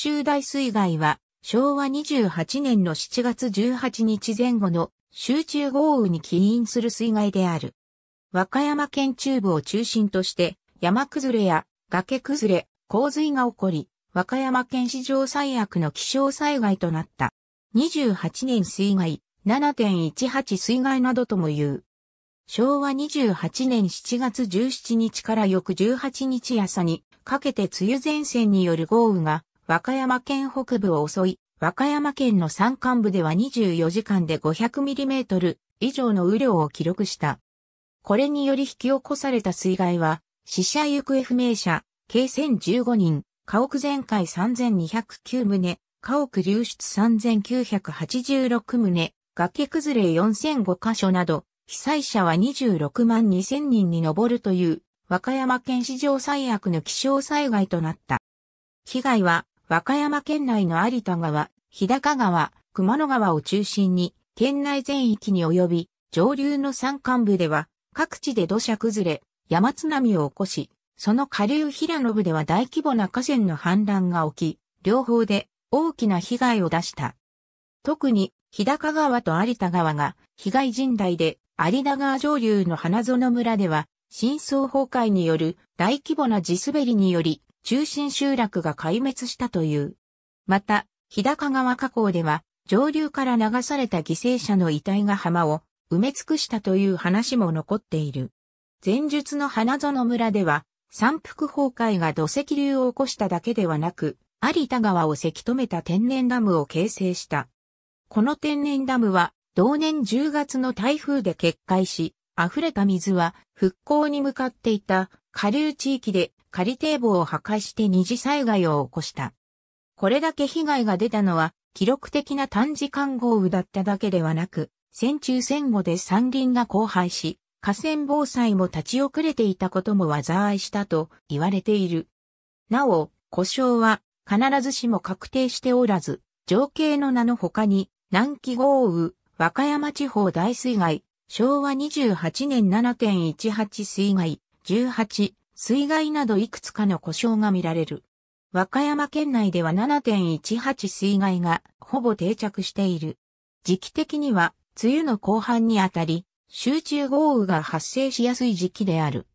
州大水害は昭和28年の7月18日前後の集中豪雨に起因する水害である。和歌山県中部を中心として山崩れや崖崩れ、洪水が起こり、和歌山県史上最悪の気象災害となった。28年水害、7.18水害などとも言う。昭和28年7月17日から翌18日朝にかけて梅雨前線による豪雨が和歌山県北部を襲い、和歌山県の山間部では24時間で5 0 0トル以上の雨量を記録した。これにより引き起こされた水害は、死者行方不明者、計1015人、家屋全壊3209棟、家屋流出3986棟、崖崩れ4005箇所など、被災者は26万2000人に上るという、和歌山県史上最悪の気象災害となった。被害は和歌山県内の有田川、日高川、熊野川を中心に、県内全域に及び、上流の山間部では、各地で土砂崩れ、山津波を起こし、その下流平野部では大規模な河川の氾濫が起き、両方で大きな被害を出した。特に、日高川と有田川が被害甚大で、有田川上流の花園村では、深層崩壊による大規模な地滑りにより、中心集落が壊滅したという。また、日高川河口では、上流から流された犠牲者の遺体が浜を埋め尽くしたという話も残っている。前述の花園村では、山腹崩壊が土石流を起こしただけではなく、有田川をせき止めた天然ダムを形成した。この天然ダムは、同年10月の台風で決壊し、溢れた水は復興に向かっていた下流地域で仮堤防を破壊して二次災害を起こした。これだけ被害が出たのは、記録的な短時間豪雨だっただけではなく、戦中戦後で山林が荒廃し、河川防災も立ち遅れていたことも災いしたと言われている。なお、故障は必ずしも確定しておらず、情景の名の他に、南紀豪雨、和歌山地方大水害、昭和28年7.18水害、18、水害などいくつかの故障が見られる。和歌山県内では7.18水害がほぼ定着している。時期的には梅雨の後半にあたり、集中豪雨が発生しやすい時期である。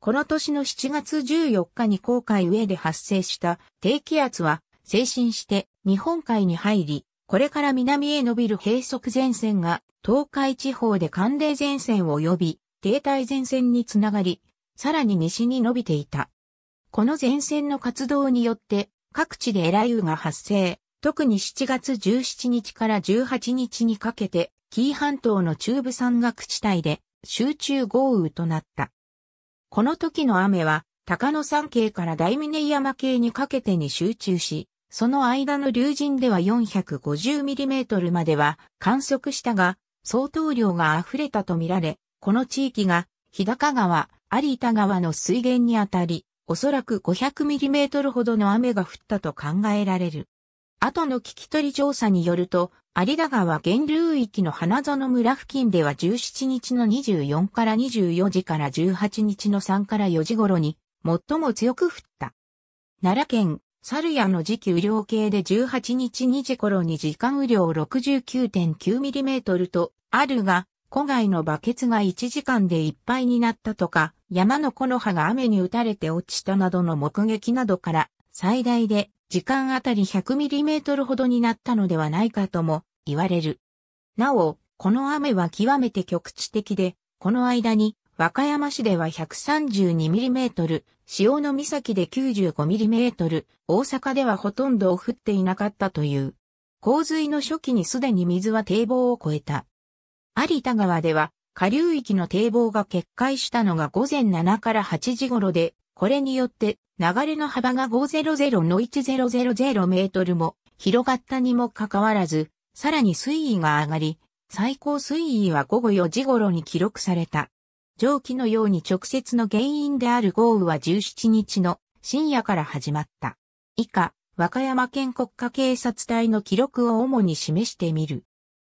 この年の7月14日に航海上で発生した低気圧は精神して日本海に入り、これから南へ伸びる閉塞前線が東海地方で寒冷前線を呼び、停滞前線につながり、さらに西に伸びていた。この前線の活動によって、各地で雷雨が発生、特に7月17日から18日にかけて、紀伊半島の中部山岳地帯で集中豪雨となった。この時の雨は、高野山系から大峰山系にかけてに集中し、その間の流神では 450mm までは観測したが、相当量が溢れたとみられ、この地域が日高川、有田川の水源にあたり、おそらく5 0 0トルほどの雨が降ったと考えられる。後の聞き取り調査によると、有田川源流域の花園村付近では17日の24から24時から18日の3から4時頃に最も強く降った。奈良県、猿屋の時期雨量計で18日2時頃に時間雨量6 9 9トルとあるが、古外のバケツが1時間でいっぱいになったとか、山の木の葉が雨に打たれて落ちたなどの目撃などから、最大で時間あたり 100mm ほどになったのではないかとも言われる。なお、この雨は極めて局地的で、この間に和歌山市では 132mm、潮の岬で 95mm、大阪ではほとんど降っていなかったという。洪水の初期にすでに水は堤防を越えた。有田川では下流域の堤防が決壊したのが午前7から8時頃で、これによって流れの幅が500の1000メートルも広がったにもかかわらず、さらに水位が上がり、最高水位は午後4時頃に記録された。蒸気のように直接の原因である豪雨は17日の深夜から始まった。以下、和歌山県国家警察隊の記録を主に示してみる。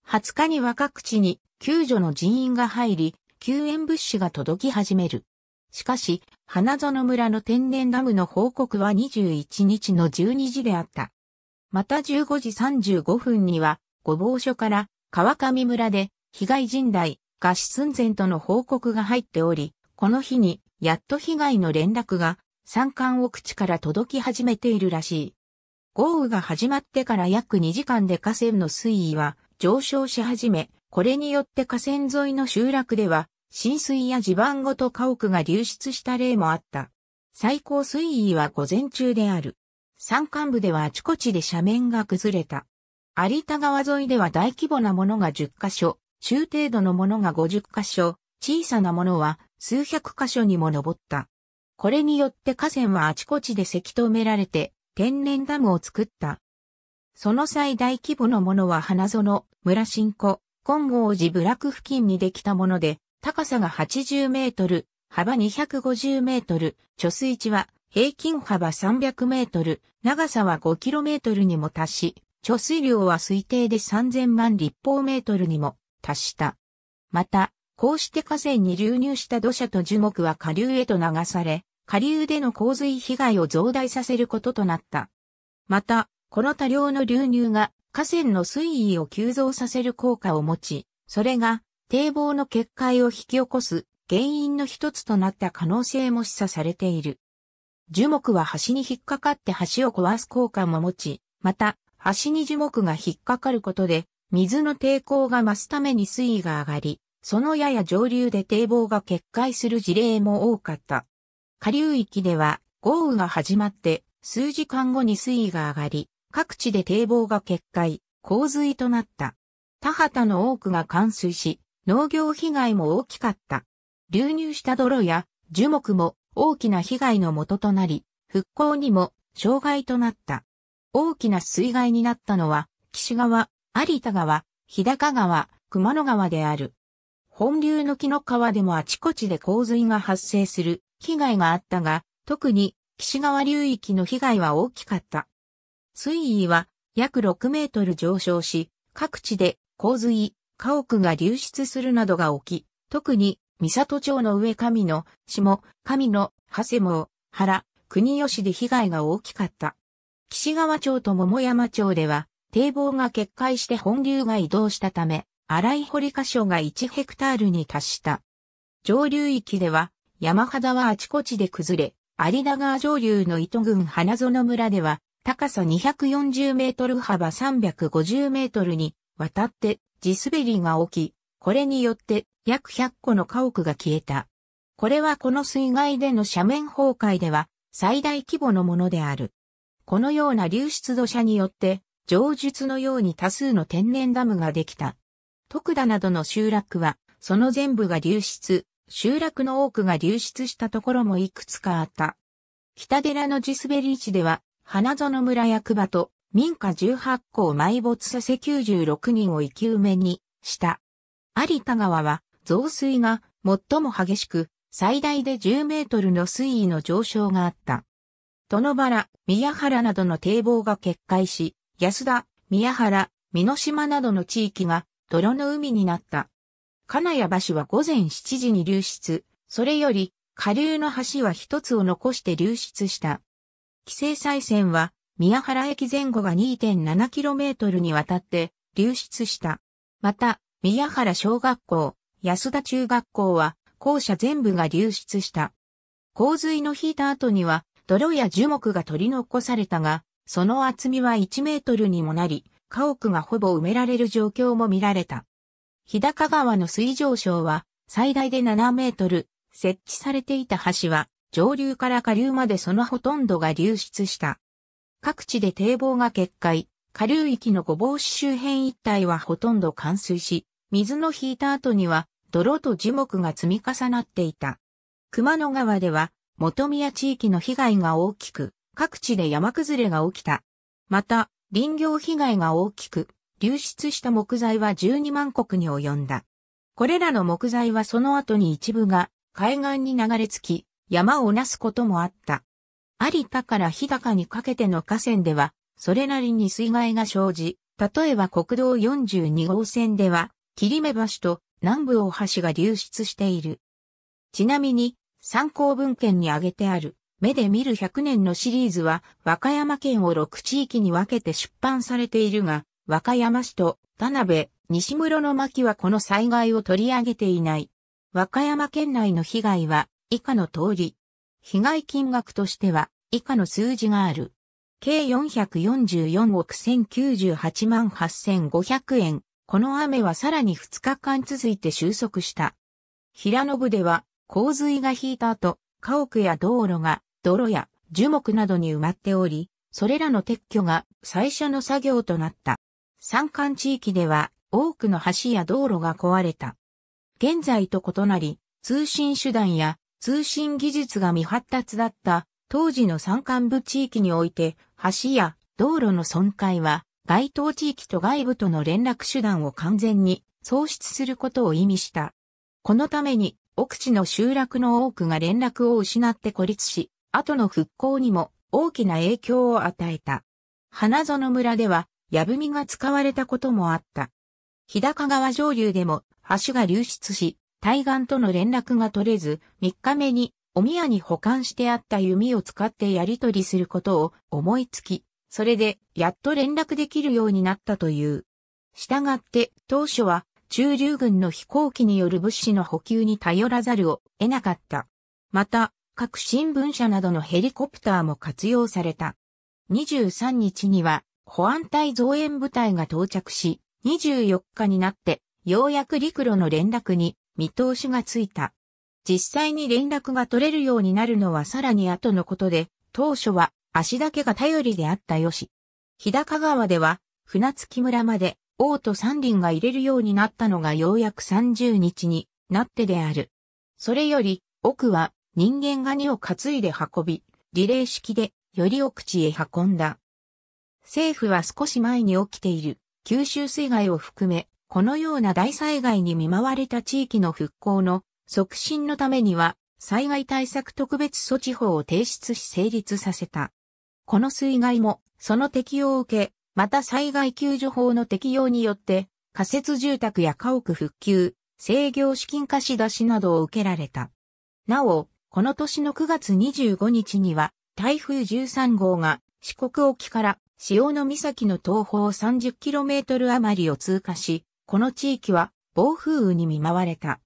20日に若口に救助の人員が入り、救援物資が届き始める。しかし、花園村の天然ダムの報告は21日の12時であった。また15時35分には、御坊所から川上村で被害甚大、合死寸前との報告が入っており、この日にやっと被害の連絡が山間奥地から届き始めているらしい。豪雨が始まってから約2時間で河川の水位は上昇し始め、これによって河川沿いの集落では、浸水や地盤ごと家屋が流出した例もあった。最高水位は午前中である。山間部ではあちこちで斜面が崩れた。有田川沿いでは大規模なものが10カ所、中程度のものが50カ所、小さなものは数百カ所にも上った。これによって河川はあちこちでせき止められて、天然ダムを作った。その際大規模のものは花園、村新湖、金剛寺部落付近にできたもので、高さが80メートル、幅250メートル、貯水池は平均幅300メートル、長さは5キロメートルにも達し、貯水量は推定で3000万立方メートルにも達した。また、こうして河川に流入した土砂と樹木は下流へと流され、下流での洪水被害を増大させることとなった。また、この多量の流入が河川の水位を急増させる効果を持ち、それが堤防の決壊を引き起こす原因の一つとなった可能性も示唆されている。樹木は橋に引っかかって橋を壊す効果も持ち、また、橋に樹木が引っかかることで、水の抵抗が増すために水位が上がり、そのやや上流で堤防が決壊する事例も多かった。下流域では、豪雨が始まって、数時間後に水位が上がり、各地で堤防が決壊、洪水となった。田畑の多くが冠水し、農業被害も大きかった。流入した泥や樹木も大きな被害のととなり、復興にも障害となった。大きな水害になったのは、岸川、有田川、日高川、熊野川である。本流の木の川でもあちこちで洪水が発生する被害があったが、特に岸川流域の被害は大きかった。水位は約6メートル上昇し、各地で洪水、家屋が流出するなどが起き、特に三里町の上上野、下、上野、長谷毛、原、国吉で被害が大きかった。岸川町と桃山町では、堤防が決壊して本流が移動したため、荒い堀箇所が1ヘクタールに達した。上流域では、山肌はあちこちで崩れ、有田川上流の糸郡花園村では、高さ240メートル幅350メートルに渡って地滑りが起き、これによって約100個の家屋が消えた。これはこの水害での斜面崩壊では最大規模のものである。このような流出土砂によって、上述のように多数の天然ダムができた。徳田などの集落は、その全部が流出、集落の多くが流出したところもいくつかあった。北寺の地滑り地では、花園村役場と民家18校埋没させ96人を生き埋めにした。有田川は増水が最も激しく、最大で10メートルの水位の上昇があった。殿原、宮原などの堤防が決壊し、安田、宮原、美濃島などの地域が泥の海になった。金谷橋は午前7時に流出、それより下流の橋は一つを残して流出した。規制再線は、宮原駅前後が 2.7km にわたって流出した。また、宮原小学校、安田中学校は、校舎全部が流出した。洪水の引いた後には、泥や樹木が取り残されたが、その厚みは1メートルにもなり、家屋がほぼ埋められる状況も見られた。日高川の水上昇は、最大で7メートル、設置されていた橋は、上流から下流までそのほとんどが流出した。各地で堤防が決壊、下流域の御坊市周辺一帯はほとんど冠水し、水の引いた後には泥と樹木が積み重なっていた。熊野川では元宮地域の被害が大きく、各地で山崩れが起きた。また、林業被害が大きく、流出した木材は12万石に及んだ。これらの木材はその後に一部が海岸に流れ着き、山をなすこともあった。有田から日高にかけての河川では、それなりに水害が生じ、例えば国道42号線では、切目橋と南部大橋が流出している。ちなみに、参考文献に挙げてある、目で見る100年のシリーズは、和歌山県を6地域に分けて出版されているが、和歌山市と田辺、西室の巻はこの災害を取り上げていない。和歌山県内の被害は、以下の通り。被害金額としては以下の数字がある。計444億1098万8500円。この雨はさらに2日間続いて収束した。平野部では洪水が引いた後、家屋や道路が泥や樹木などに埋まっており、それらの撤去が最初の作業となった。山間地域では多くの橋や道路が壊れた。現在と異なり、通信手段や通信技術が未発達だった当時の山間部地域において橋や道路の損壊は該当地域と外部との連絡手段を完全に喪失することを意味した。このために奥地の集落の多くが連絡を失って孤立し、後の復興にも大きな影響を与えた。花園村では、やぶみが使われたこともあった。日高川上流でも橋が流出し、対岸との連絡が取れず、3日目に、お宮に保管してあった弓を使ってやり取りすることを思いつき、それで、やっと連絡できるようになったという。したがって、当初は、中流軍の飛行機による物資の補給に頼らざるを得なかった。また、各新聞社などのヘリコプターも活用された。23日には、保安隊増援部隊が到着し、24日になって、ようやく陸路の連絡に見通しがついた。実際に連絡が取れるようになるのはさらに後のことで、当初は足だけが頼りであったよし。日高川では、船月村まで、王と三輪が入れるようになったのがようやく30日になってである。それより、奥は人間が荷を担いで運び、リレー式でより奥地へ運んだ。政府は少し前に起きている九州水害を含めこのような大災害に見舞われた地域の復興の促進のためには、災害対策特別措置法を提出し成立させた。この水害も、その適用を受け、また災害救助法の適用によって、仮設住宅や家屋復旧、制御資金貸し出しなどを受けられた。なお、この年の9月25日には、台風13号が四国沖から潮岬の東方 30km 余りを通過し、この地域は暴風雨に見舞われた。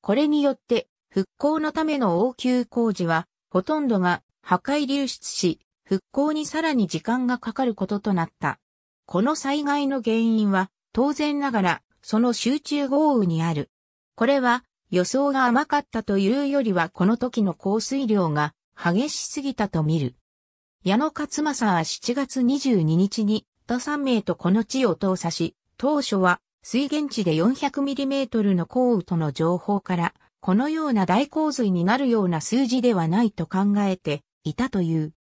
これによって復興のための応急工事はほとんどが破壊流出し、復興にさらに時間がかかることとなった。この災害の原因は当然ながらその集中豪雨にある。これは予想が甘かったというよりはこの時の降水量が激しすぎたと見る。矢野勝正は7月22日に他3名とこの地を投査し、当初は水源地で 400mm の降雨との情報から、このような大洪水になるような数字ではないと考えていたという。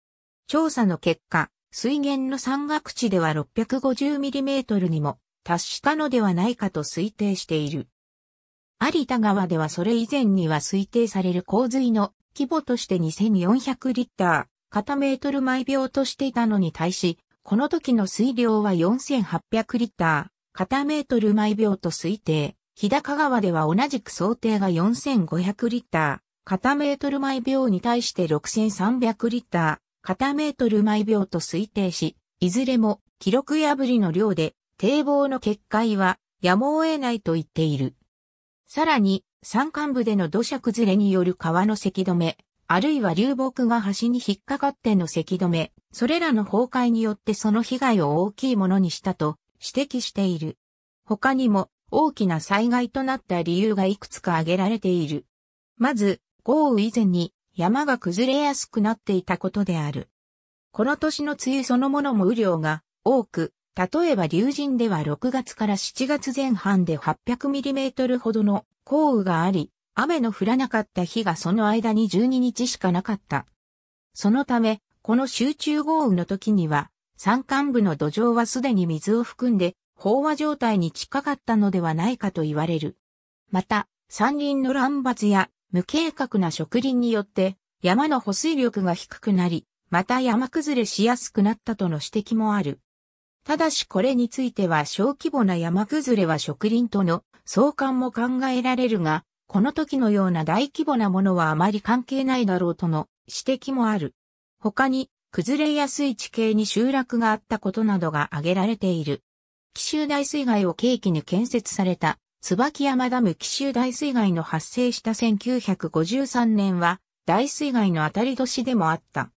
調査の結果、水源の山岳地では 650mm にも達したのではないかと推定している。有田川ではそれ以前には推定される洪水の規模として2400リッター、片メートル毎秒としていたのに対し、この時の水量は4800リッター、片メートル毎秒と推定。日高川では同じく想定が4500リッター、片メートル毎秒に対して6300リッター、片メートル毎秒と推定し、いずれも記録破りの量で堤防の決壊はやむを得ないと言っている。さらに、山間部での土砂崩れによる川の咳止め、あるいは流木が橋に引っかかっての咳止め、それらの崩壊によってその被害を大きいものにしたと指摘している。他にも大きな災害となった理由がいくつか挙げられている。まず、豪雨以前に山が崩れやすくなっていたことである。この年の梅雨そのものも雨量が多く、例えば竜神では6月から7月前半で8 0 0トルほどの降雨があり、雨の降らなかった日がその間に12日しかなかった。そのため、この集中豪雨の時には、山間部の土壌はすでに水を含んで、飽和状態に近かったのではないかと言われる。また、山林の乱伐や無計画な植林によって、山の保水力が低くなり、また山崩れしやすくなったとの指摘もある。ただしこれについては小規模な山崩れは植林との相関も考えられるが、この時のような大規模なものはあまり関係ないだろうとの指摘もある。他に崩れやすい地形に集落があったことなどが挙げられている。紀州大水害を契機に建設された、椿山ダム紀州大水害の発生した1953年は、大水害の当たり年でもあった。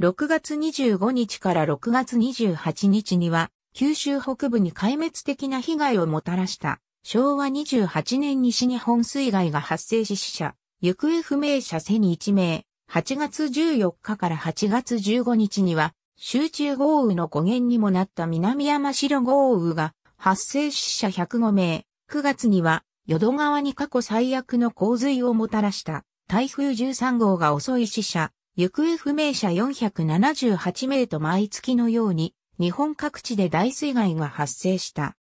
6月25日から6月28日には、九州北部に壊滅的な被害をもたらした、昭和28年西日本水害が発生し死者、行方不明者1001名、8月14日から8月15日には、集中豪雨の語源にもなった南山城豪雨が発生死者105名、9月には淀川に過去最悪の洪水をもたらした台風13号が遅い死者、行方不明者478名と毎月のように日本各地で大水害が発生した。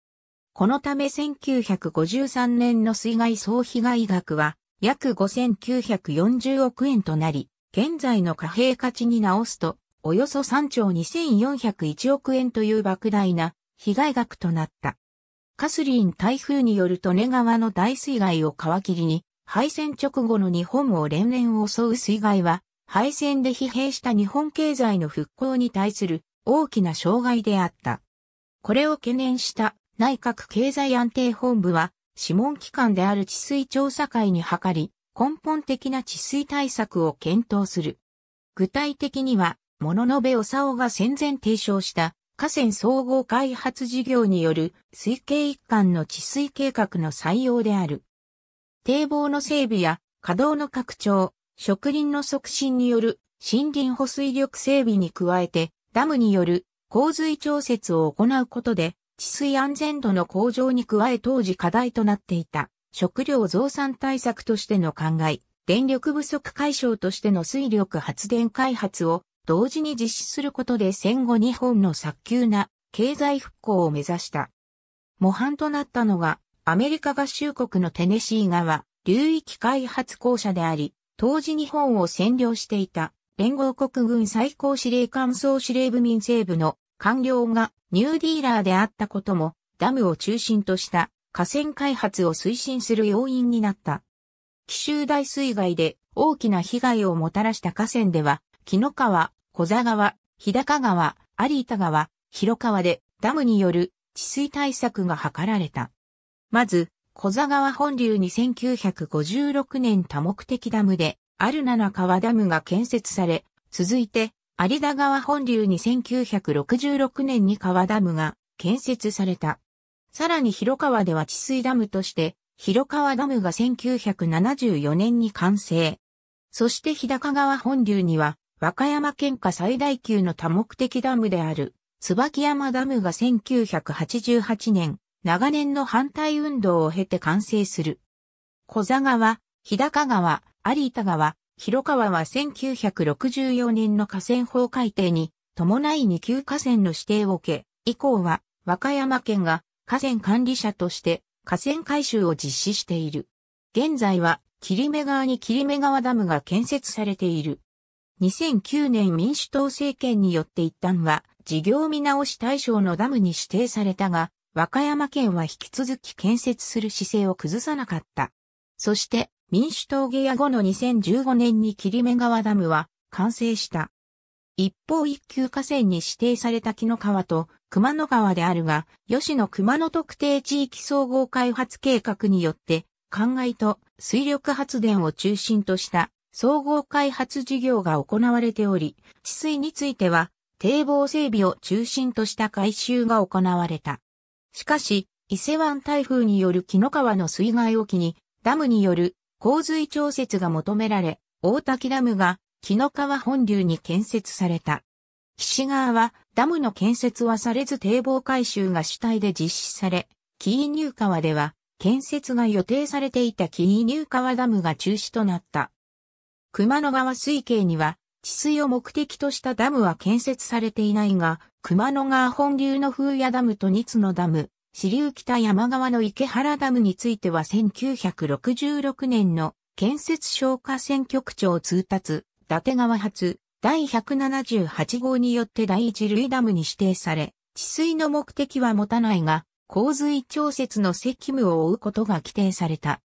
このため1953年の水害総被害額は約5940億円となり、現在の貨幣価値に直すと、およそ3兆2401億円という莫大な被害額となった。カスリン台風によると根川の大水害を皮切りに、敗戦直後の日本を連々襲う水害は、敗戦で疲弊した日本経済の復興に対する大きな障害であった。これを懸念した内閣経済安定本部は、諮問機関である治水調査会に諮り、根本的な治水対策を検討する。具体的には、物の部長尾が戦前提唱した河川総合開発事業による水系一貫の治水計画の採用である。堤防の整備や稼働の拡張、植林の促進による森林保水力整備に加えてダムによる洪水調節を行うことで治水安全度の向上に加え当時課題となっていた食料増産対策としての考え、電力不足解消としての水力発電開発を同時に実施することで戦後日本の早急な経済復興を目指した。模範となったのがアメリカ合衆国のテネシー側流域開発公社であり、当時日本を占領していた連合国軍最高司令官総司令部民政部の官僚がニューディーラーであったこともダムを中心とした河川開発を推進する要因になった。奇襲大水害で大きな被害をもたらした河川では、木の川、小座川、日高川、有田川、広川でダムによる治水対策が図られた。まず、小座川本流に1956年多目的ダムで、ある七川ダムが建設され、続いて、有田川本流に1966年に川ダムが建設された。さらに広川では治水ダムとして、広川ダムが1974年に完成。そして日高川本流には、和歌山県下最大級の多目的ダムである、椿山ダムが1988年、長年の反対運動を経て完成する。小座川、日高川、有田川、広川は1964年の河川法改定に伴い二級河川の指定を受け、以降は和歌山県が河川管理者として河川改修を実施している。現在は霧目川に霧目川ダムが建設されている。2009年民主党政権によって一旦は事業見直し対象のダムに指定されたが、和歌山県は引き続き建設する姿勢を崩さなかった。そして民主党下野後の2015年に霧目川ダムは完成した。一方一級河川に指定された木の川と熊野川であるが、吉野熊野特定地域総合開発計画によって、灌漑と水力発電を中心とした総合開発事業が行われており、治水については、堤防整備を中心とした改修が行われた。しかし、伊勢湾台風による木の川の水害を機に、ダムによる洪水調節が求められ、大滝ダムが木の川本流に建設された。岸川はダムの建設はされず堤防改修が主体で実施され、木井入川では建設が予定されていた木井入川ダムが中止となった。熊野川水系には治水を目的としたダムは建設されていないが、熊野川本流の風屋ダムと二つのダム、支流北山川の池原ダムについては1966年の建設消火選挙区長通達達川発、第178号によって第一類ダムに指定され、治水の目的は持たないが、洪水調節の責務を負うことが規定された。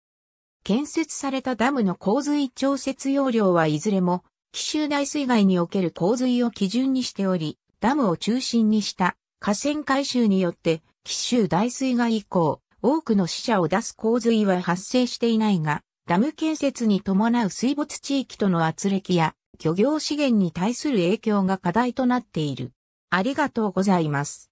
建設されたダムの洪水調節要領はいずれも、奇襲大水害における洪水を基準にしており、ダムを中心にした河川改修によって、奇襲大水害以降、多くの死者を出す洪水は発生していないが、ダム建設に伴う水没地域との圧力や漁業資源に対する影響が課題となっている。ありがとうございます。